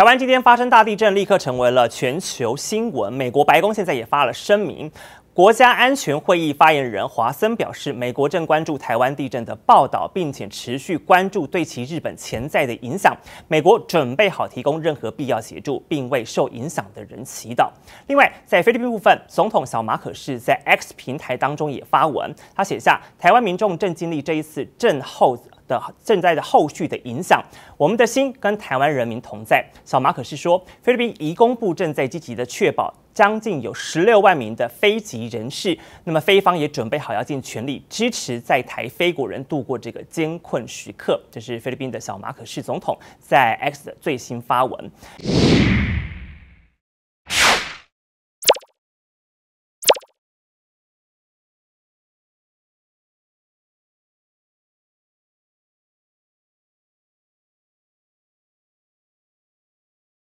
台湾今天发生大地震，立刻成为了全球新闻。美国白宫现在也发了声明，国家安全会议发言人华森表示，美国正关注台湾地震的报道，并且持续关注对其日本潜在的影响。美国准备好提供任何必要协助，并为受影响的人祈祷。另外，在菲律宾部分，总统小马可是在 X 平台当中也发文，他写下台湾民众正经历这一次震后。的正在的后续的影响，我们的心跟台湾人民同在。小马可是说，菲律宾移工部正在积极的确保将近有十六万名的非籍人士，那么菲方也准备好要尽全力支持在台非国人度过这个艰困时刻。这是菲律宾的小马可是总统在 X 的最新发文。